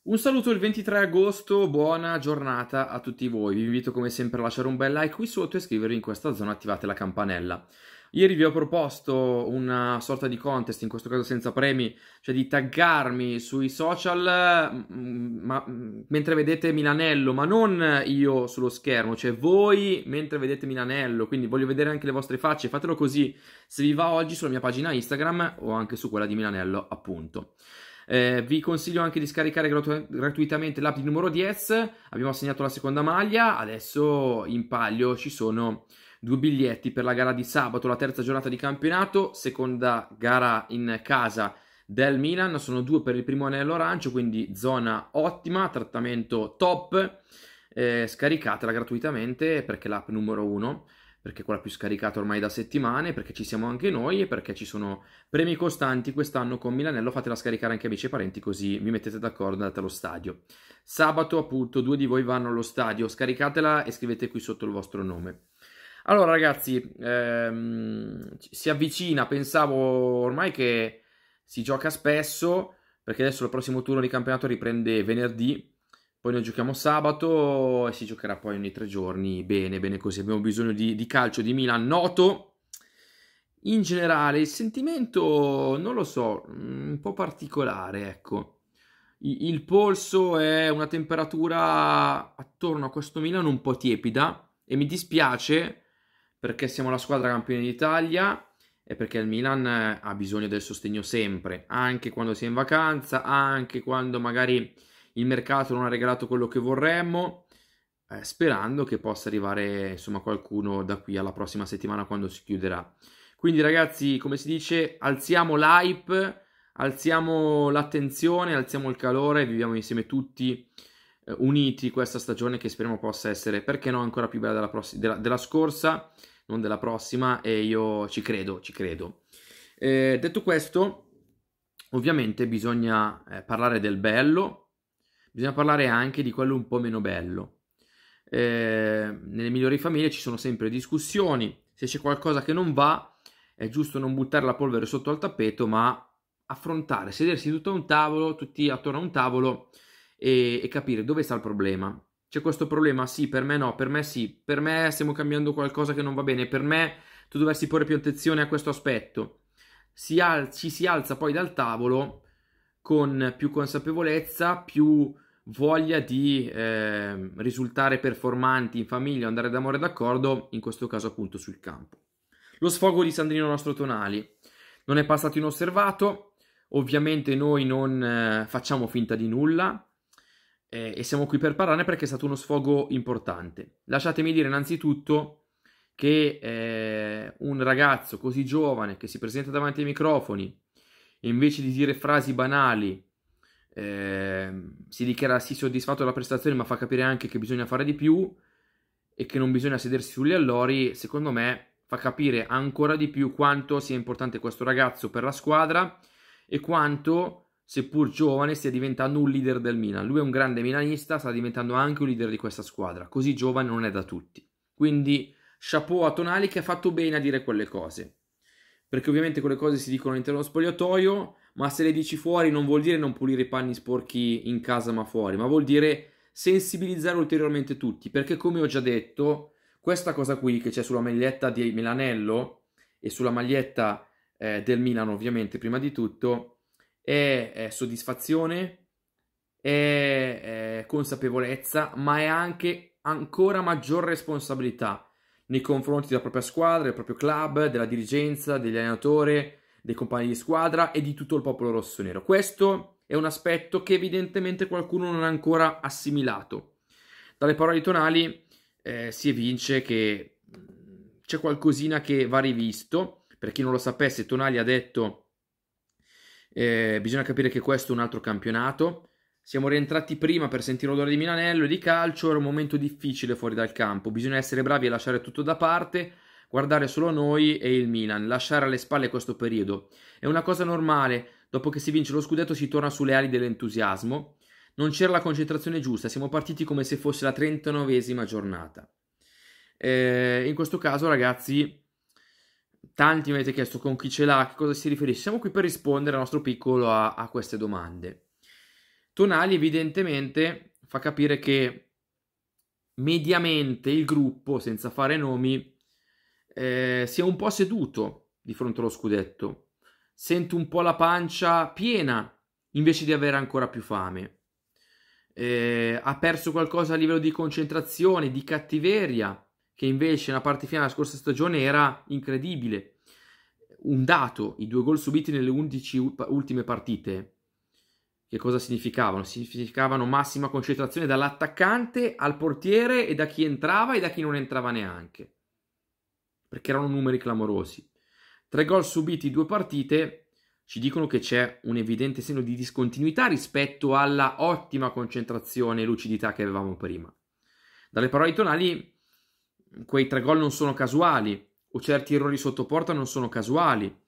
Un saluto il 23 agosto, buona giornata a tutti voi. Vi invito come sempre a lasciare un bel like qui sotto e iscrivervi in questa zona, attivate la campanella. Ieri vi ho proposto una sorta di contest, in questo caso senza premi, cioè di taggarmi sui social mm, ma, mm, mentre vedete Milanello, ma non io sullo schermo, cioè voi mentre vedete Milanello, quindi voglio vedere anche le vostre facce, fatelo così se vi va oggi sulla mia pagina Instagram o anche su quella di Milanello appunto. Eh, vi consiglio anche di scaricare gratu- gratuitamente l'app di numero 10. Abbiamo assegnato la seconda maglia. Adesso in palio ci sono due biglietti per la gara di sabato, la terza giornata di campionato, seconda gara in casa del Milan. Sono due per il primo anello arancio, quindi zona ottima, trattamento top. Eh, scaricatela gratuitamente perché l'app numero 1 perché è quella più scaricata ormai da settimane, perché ci siamo anche noi e perché ci sono premi costanti quest'anno con Milanello, fatela scaricare anche amici e parenti così mi mettete d'accordo e andate allo stadio. Sabato appunto due di voi vanno allo stadio, scaricatela e scrivete qui sotto il vostro nome. Allora ragazzi, ehm, si avvicina, pensavo ormai che si gioca spesso, perché adesso il prossimo turno di campionato riprende venerdì, poi noi giochiamo sabato e si giocherà poi ogni tre giorni. Bene, bene così. Abbiamo bisogno di, di calcio di Milan noto. In generale, il sentimento, non lo so, mm, un po' particolare, ecco. Il, il polso è una temperatura attorno a questo Milan un po' tiepida e mi dispiace perché siamo la squadra campione d'Italia e perché il Milan eh, ha bisogno del sostegno sempre, anche quando si è in vacanza, anche quando magari il mercato non ha regalato quello che vorremmo, eh, sperando che possa arrivare insomma qualcuno da qui alla prossima settimana quando si chiuderà. Quindi ragazzi, come si dice, alziamo l'hype, alziamo l'attenzione, alziamo il calore, viviamo insieme tutti eh, uniti questa stagione che speriamo possa essere, perché no, ancora più bella della, pross- della, della scorsa, non della prossima, e io ci credo, ci credo. Eh, detto questo, ovviamente bisogna eh, parlare del bello, Bisogna parlare anche di quello un po' meno bello. Eh, nelle migliori famiglie ci sono sempre discussioni, se c'è qualcosa che non va è giusto non buttare la polvere sotto al tappeto, ma affrontare, sedersi tutto a un tavolo, tutti attorno a un tavolo e, e capire dove sta il problema. C'è questo problema? Sì, per me no, per me sì, per me stiamo cambiando qualcosa che non va bene, per me tu dovresti porre più attenzione a questo aspetto. Si al- ci si alza poi dal tavolo con più consapevolezza, più voglia di eh, risultare performanti in famiglia, andare d'amore d'accordo, in questo caso appunto sul campo. Lo sfogo di Sandrino Nostro Tonali non è passato inosservato, ovviamente noi non eh, facciamo finta di nulla eh, e siamo qui per parlarne perché è stato uno sfogo importante. Lasciatemi dire innanzitutto che eh, un ragazzo così giovane che si presenta davanti ai microfoni invece di dire frasi banali, eh, si dichiara sì soddisfatto della prestazione, ma fa capire anche che bisogna fare di più e che non bisogna sedersi sugli allori, secondo me fa capire ancora di più quanto sia importante questo ragazzo per la squadra e quanto, seppur giovane, stia diventando un leader del Milan. Lui è un grande milanista, sta diventando anche un leader di questa squadra. Così giovane non è da tutti. Quindi, chapeau a Tonali che ha fatto bene a dire quelle cose perché ovviamente quelle cose si dicono all'interno dello spogliatoio, ma se le dici fuori non vuol dire non pulire i panni sporchi in casa ma fuori, ma vuol dire sensibilizzare ulteriormente tutti, perché come ho già detto, questa cosa qui che c'è sulla maglietta di Milanello e sulla maglietta eh, del Milano ovviamente prima di tutto, è, è soddisfazione, è, è consapevolezza, ma è anche ancora maggior responsabilità nei confronti della propria squadra, del proprio club, della dirigenza, degli allenatori, dei compagni di squadra e di tutto il popolo rossonero. Questo è un aspetto che evidentemente qualcuno non ha ancora assimilato. Dalle parole tonali eh, si evince che mm, c'è qualcosina che va rivisto. Per chi non lo sapesse, Tonali ha detto eh, bisogna capire che questo è un altro campionato, siamo rientrati prima per sentire l'odore di Milanello e di calcio, era un momento difficile fuori dal campo, bisogna essere bravi e lasciare tutto da parte, guardare solo noi e il Milan, lasciare alle spalle questo periodo. È una cosa normale, dopo che si vince lo scudetto si torna sulle ali dell'entusiasmo. Non c'era la concentrazione giusta, siamo partiti come se fosse la 39esima giornata. Eh, in questo caso, ragazzi, tanti mi avete chiesto con chi ce l'ha, a che cosa si riferisce. Siamo qui per rispondere al nostro piccolo a, a queste domande. Tonali evidentemente fa capire che mediamente il gruppo, senza fare nomi, eh, è un po' seduto di fronte allo scudetto. Sento un po' la pancia piena invece di avere ancora più fame. Eh, ha perso qualcosa a livello di concentrazione, di cattiveria, che invece nella parte finale della scorsa stagione era incredibile. Un dato, i due gol subiti nelle 11 ultime partite che cosa significavano? Significavano massima concentrazione dall'attaccante al portiere e da chi entrava e da chi non entrava neanche, perché erano numeri clamorosi. Tre gol subiti in due partite ci dicono che c'è un evidente segno di discontinuità rispetto alla ottima concentrazione e lucidità che avevamo prima. Dalle parole tonali, quei tre gol non sono casuali, o certi errori sotto porta non sono casuali,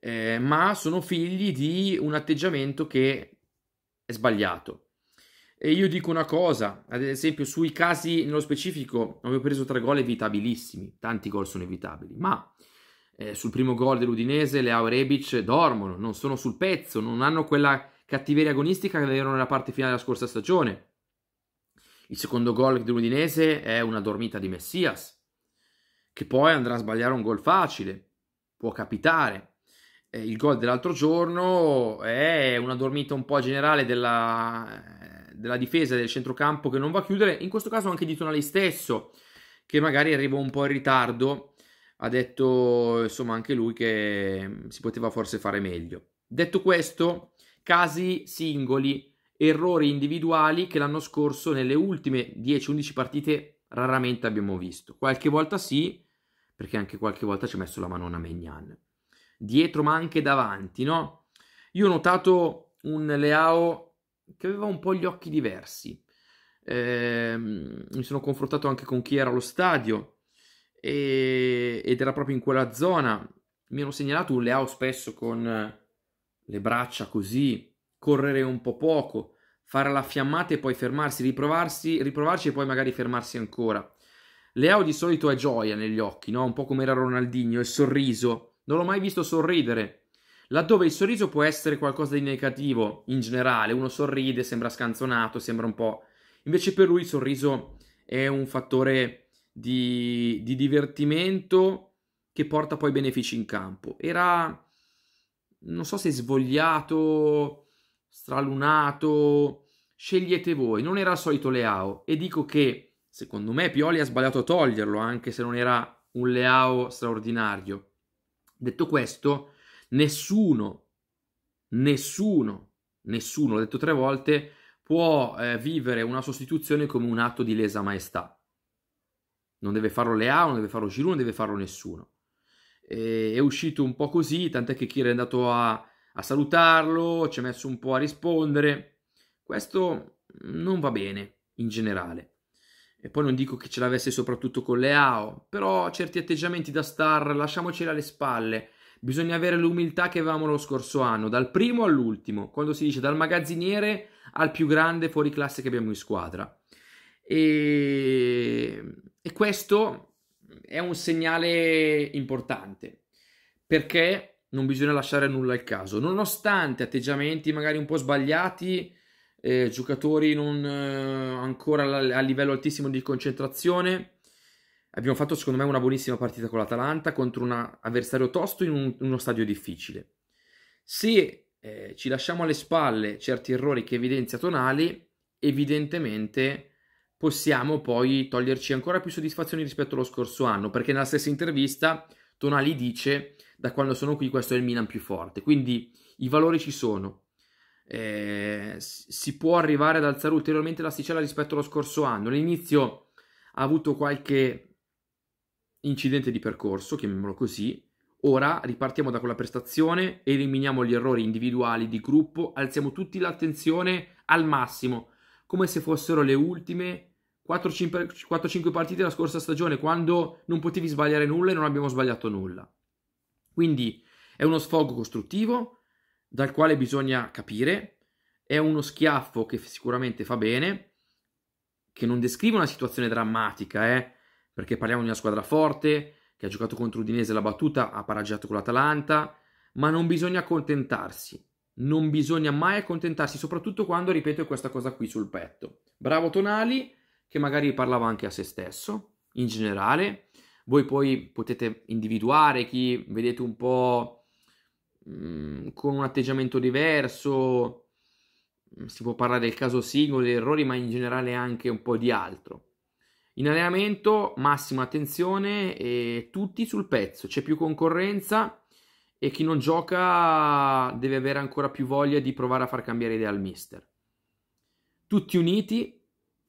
eh, ma sono figli di un atteggiamento che è sbagliato. E io dico una cosa, ad esempio sui casi nello specifico avevo preso tre gol evitabilissimi, tanti gol sono evitabili, ma eh, sul primo gol dell'Udinese le e Rebic dormono, non sono sul pezzo, non hanno quella cattiveria agonistica che avevano nella parte finale della scorsa stagione. Il secondo gol dell'Udinese è una dormita di Messias, che poi andrà a sbagliare un gol facile, può capitare, eh, il gol dell'altro giorno è una dormita un po' generale della, della difesa del centrocampo che non va a chiudere, in questo caso anche di Tonali stesso, che magari arriva un po' in ritardo, ha detto insomma anche lui che mm, si poteva forse fare meglio. Detto questo, casi singoli, errori individuali che l'anno scorso nelle ultime 10-11 partite raramente abbiamo visto. Qualche volta sì, perché anche qualche volta ci ha messo la mano a Mignan dietro ma anche davanti, no? Io ho notato un Leao che aveva un po' gli occhi diversi. Eh, mi sono confrontato anche con chi era allo stadio e, ed era proprio in quella zona. Mi hanno segnalato un Leao spesso con le braccia così, correre un po' poco, fare la fiammata e poi fermarsi, riprovarsi, riprovarci e poi magari fermarsi ancora. Leao di solito è gioia negli occhi, no? un po' come era Ronaldinho, il sorriso non l'ho mai visto sorridere. Laddove il sorriso può essere qualcosa di negativo, in generale, uno sorride, sembra scanzonato, sembra un po'. Invece per lui il sorriso è un fattore di, di divertimento che porta poi benefici in campo. Era, non so se svogliato, stralunato, scegliete voi, non era il solito Leao e dico che secondo me Pioli ha sbagliato a toglierlo anche se non era un Leao straordinario. Detto questo, nessuno, nessuno, nessuno, l'ho detto tre volte, può eh, vivere una sostituzione come un atto di lesa maestà. Non deve farlo Leao, non deve farlo Giroud, non deve farlo nessuno. E, è uscito un po' così, tant'è che Kier è andato a, a salutarlo, ci ha messo un po' a rispondere. Questo non va bene in generale. E poi non dico che ce l'avesse soprattutto con Leao, però certi atteggiamenti da star lasciamoceli alle spalle. Bisogna avere l'umiltà che avevamo lo scorso anno, dal primo all'ultimo, quando si dice dal magazziniere al più grande fuori classe che abbiamo in squadra. E, e questo è un segnale importante, perché non bisogna lasciare nulla al caso, nonostante atteggiamenti magari un po' sbagliati eh, giocatori non, eh, ancora a livello altissimo di concentrazione. Abbiamo fatto secondo me una buonissima partita con l'Atalanta contro un avversario tosto in, un, in uno stadio difficile. Se eh, ci lasciamo alle spalle certi errori che evidenzia Tonali, evidentemente possiamo poi toglierci ancora più soddisfazioni rispetto allo scorso anno, perché nella stessa intervista Tonali dice da quando sono qui questo è il Milan più forte, quindi i valori ci sono, eh, si può arrivare ad alzare ulteriormente l'asticella rispetto allo scorso anno. All'inizio ha avuto qualche incidente di percorso, chiamiamolo così. Ora ripartiamo da quella prestazione, eliminiamo gli errori individuali di gruppo, alziamo tutti l'attenzione al massimo, come se fossero le ultime 4-5 partite della scorsa stagione, quando non potevi sbagliare nulla e non abbiamo sbagliato nulla. Quindi è uno sfogo costruttivo, dal quale bisogna capire, è uno schiaffo che sicuramente fa bene, che non descrive una situazione drammatica, eh? perché parliamo di una squadra forte, che ha giocato contro Udinese la battuta, ha paraggiato con l'Atalanta, ma non bisogna accontentarsi, non bisogna mai accontentarsi, soprattutto quando, ripeto, questa cosa qui sul petto. Bravo Tonali, che magari parlava anche a se stesso, in generale. Voi poi potete individuare chi vedete un po' Mm, con un atteggiamento diverso, mm, si può parlare del caso singolo, errori, ma in generale anche un po' di altro. In allenamento, massima attenzione e tutti sul pezzo, c'è più concorrenza e chi non gioca deve avere ancora più voglia di provare a far cambiare idea al mister. Tutti uniti,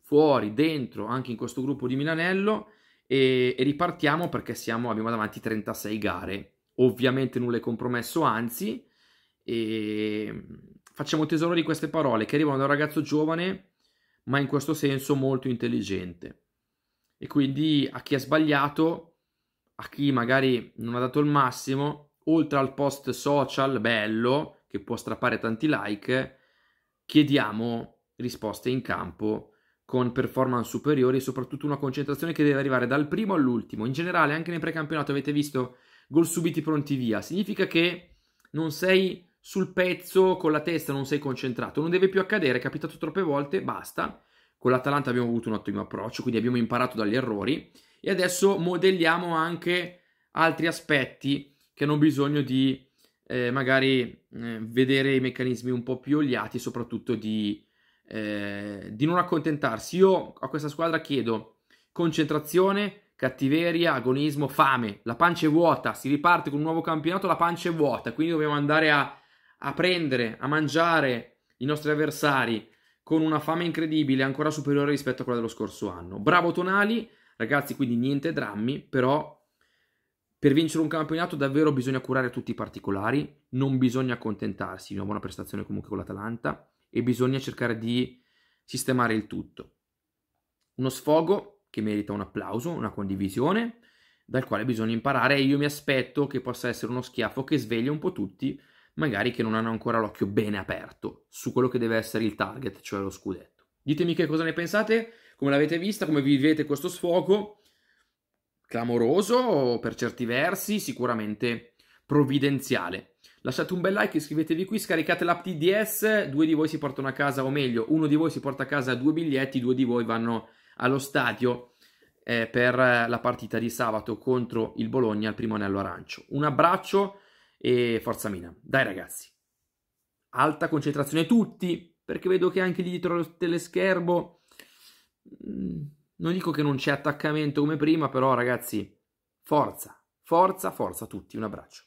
fuori, dentro, anche in questo gruppo di Milanello e, e ripartiamo perché siamo, abbiamo davanti 36 gare Ovviamente nulla è compromesso, anzi, e facciamo tesoro di queste parole che arrivano da un ragazzo giovane, ma in questo senso molto intelligente. E quindi a chi ha sbagliato, a chi magari non ha dato il massimo, oltre al post social bello, che può strappare tanti like, chiediamo risposte in campo con performance superiori e soprattutto una concentrazione che deve arrivare dal primo all'ultimo. In generale, anche nel precampionato avete visto gol subiti pronti via. Significa che non sei sul pezzo, con la testa non sei concentrato. Non deve più accadere, è capitato troppe volte, basta. Con l'Atalanta abbiamo avuto un ottimo approccio, quindi abbiamo imparato dagli errori. E adesso modelliamo anche altri aspetti che hanno bisogno di eh, magari eh, vedere i meccanismi un po' più oliati, soprattutto di, eh, di non accontentarsi. Io a questa squadra chiedo concentrazione, cattiveria, agonismo, fame, la pancia è vuota, si riparte con un nuovo campionato, la pancia è vuota, quindi dobbiamo andare a, a prendere, a mangiare i nostri avversari con una fame incredibile, ancora superiore rispetto a quella dello scorso anno. Bravo Tonali, ragazzi, quindi niente drammi, però per vincere un campionato davvero bisogna curare tutti i particolari, non bisogna accontentarsi di una buona prestazione comunque con l'Atalanta e bisogna cercare di sistemare il tutto. Uno sfogo che merita un applauso, una condivisione, dal quale bisogna imparare e io mi aspetto che possa essere uno schiaffo che sveglia un po' tutti, magari che non hanno ancora l'occhio bene aperto su quello che deve essere il target, cioè lo scudetto. Ditemi che cosa ne pensate, come l'avete vista, come vivete questo sfogo clamoroso per certi versi, sicuramente provvidenziale. Lasciate un bel like, iscrivetevi qui, scaricate l'app TDS, due di voi si portano a casa, o meglio, uno di voi si porta a casa due biglietti, due di voi vanno a allo stadio eh, per eh, la partita di sabato contro il Bologna al primo anello arancio. Un abbraccio e forza Mina. Dai ragazzi, alta concentrazione tutti, perché vedo che anche lì dietro al teleschermo mm, non dico che non c'è attaccamento come prima, però ragazzi, forza, forza, forza tutti, un abbraccio.